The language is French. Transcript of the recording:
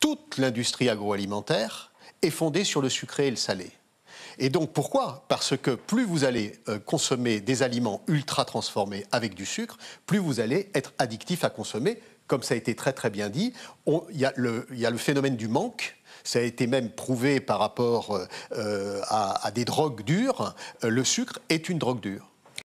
toute l'industrie agroalimentaire est fondée sur le sucré et le salé. Et donc pourquoi Parce que plus vous allez euh, consommer des aliments ultra transformés avec du sucre, plus vous allez être addictif à consommer. Comme ça a été très très bien dit, il y, a le phénomène du manque. Ça a été même prouvé par rapport euh, euh, à des drogues dures. Le sucre est une drogue dure.